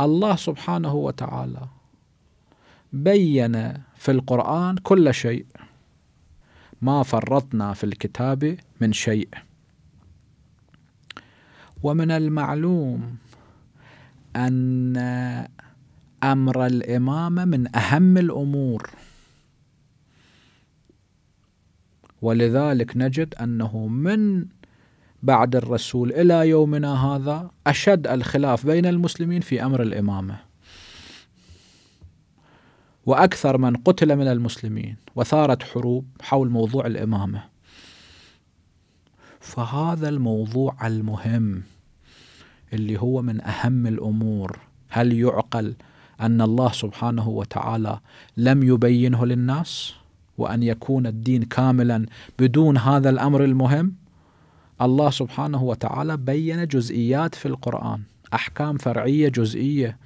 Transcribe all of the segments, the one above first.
الله سبحانه وتعالى بين في القرآن كل شيء ما فرطنا في الكتاب من شيء ومن المعلوم أن أمر الإمامة من أهم الأمور ولذلك نجد أنه من بعد الرسول إلى يومنا هذا أشد الخلاف بين المسلمين في أمر الإمامة وأكثر من قتل من المسلمين وثارت حروب حول موضوع الإمامة فهذا الموضوع المهم اللي هو من أهم الأمور هل يعقل أن الله سبحانه وتعالى لم يبينه للناس وأن يكون الدين كاملا بدون هذا الأمر المهم الله سبحانه وتعالى بين جزئيات في القرآن أحكام فرعية جزئية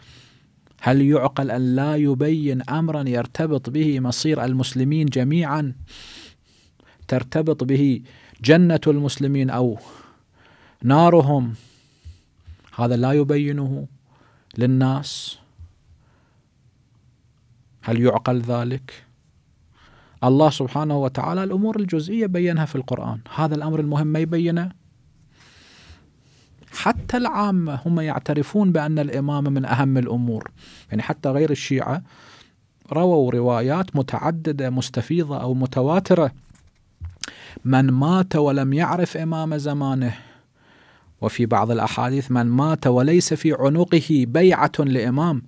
هل يعقل أن لا يبين أمرا يرتبط به مصير المسلمين جميعا ترتبط به جنة المسلمين أو نارهم هذا لا يبينه للناس هل يعقل ذلك؟ الله سبحانه وتعالى الأمور الجزئية بينها في القرآن هذا الأمر المهم ما يبينه حتى العامة هم يعترفون بأن الإمامة من أهم الأمور يعني حتى غير الشيعة رووا روايات متعددة مستفيضة أو متواترة من مات ولم يعرف إمام زمانه وفي بعض الأحاديث من مات وليس في عنقه بيعة لإمام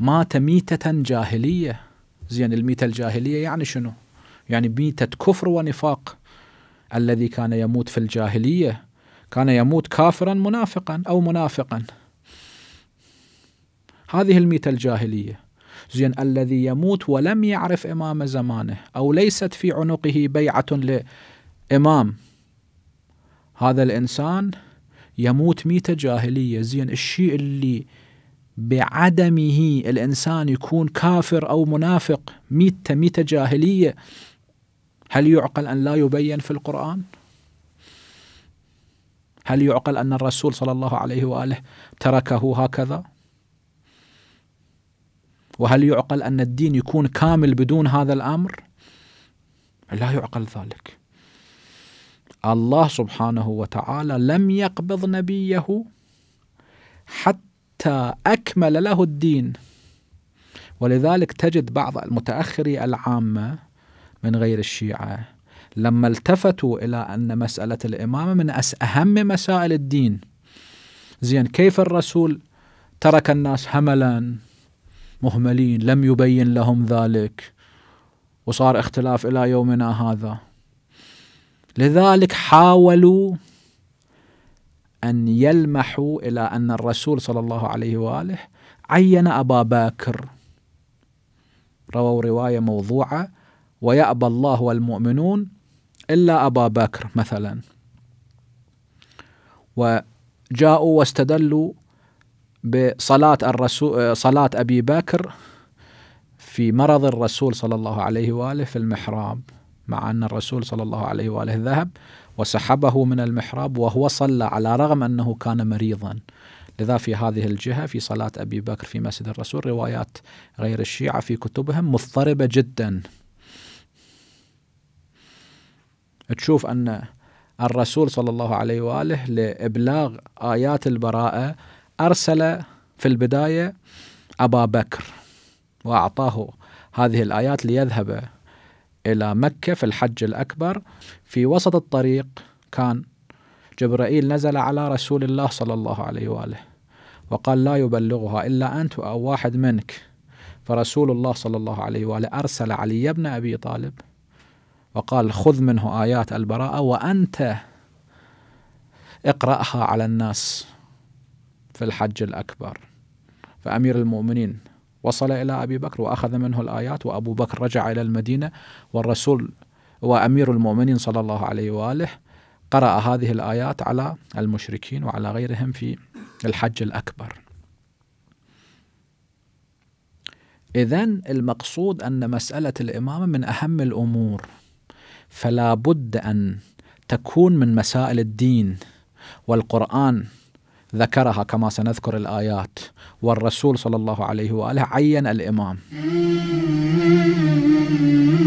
مات ميتة جاهلية زين الميتة الجاهلية يعني شنو؟ يعني ميتة كفر ونفاق الذي كان يموت في الجاهلية كان يموت كافرا منافقا أو منافقا هذه الميتة الجاهلية زين الذي يموت ولم يعرف إمام زمانه أو ليست في عنقه بيعة لإمام هذا الإنسان يموت ميتة جاهلية زين الشيء اللي بعدمه الإنسان يكون كافر أو منافق ميتة ميتة جاهلية هل يعقل أن لا يبين في القرآن؟ هل يعقل أن الرسول صلى الله عليه وآله تركه هكذا؟ وهل يعقل أن الدين يكون كامل بدون هذا الأمر؟ لا يعقل ذلك الله سبحانه وتعالى لم يقبض نبيه حتى أكمل له الدين ولذلك تجد بعض المتأخري العامة من غير الشيعة لما التفتوا إلى أن مسألة الإمامة من أهم مسائل الدين زين كيف الرسول ترك الناس هملا مهملين لم يبين لهم ذلك وصار اختلاف إلى يومنا هذا لذلك حاولوا أن يلمحوا إلى أن الرسول صلى الله عليه وآله عين أبا بكر رووا رواية موضوعة ويأبى الله والمؤمنون إلا أبا بكر مثلا وجاءوا واستدلوا بصلاة الرسول صلاة أبي بكر في مرض الرسول صلى الله عليه وآله في المحراب مع أن الرسول صلى الله عليه وآله ذهب وسحبه من المحراب وهو صلى على رغم أنه كان مريضا لذا في هذه الجهة في صلاة أبي بكر في مسجد الرسول روايات غير الشيعة في كتبهم مضطربة جدا تشوف أن الرسول صلى الله عليه وآله لإبلاغ آيات البراءة أرسل في البداية أبا بكر وأعطاه هذه الآيات ليذهب إلى مكة في الحج الأكبر في وسط الطريق كان جبرائيل نزل على رسول الله صلى الله عليه وآله وقال لا يبلغها إلا أنت أو واحد منك فرسول الله صلى الله عليه وآله أرسل علي بن أبي طالب وقال خذ منه آيات البراءة وأنت اقرأها على الناس في الحج الأكبر فأمير المؤمنين وصل إلى أبي بكر وأخذ منه الآيات وأبو بكر رجع إلى المدينة والرسول وأمير المؤمنين صلى الله عليه وآله قرأ هذه الآيات على المشركين وعلى غيرهم في الحج الأكبر إذا المقصود أن مسألة الإمامة من أهم الأمور فلا بد ان تكون من مسائل الدين والقران ذكرها كما سنذكر الايات والرسول صلى الله عليه واله عين الامام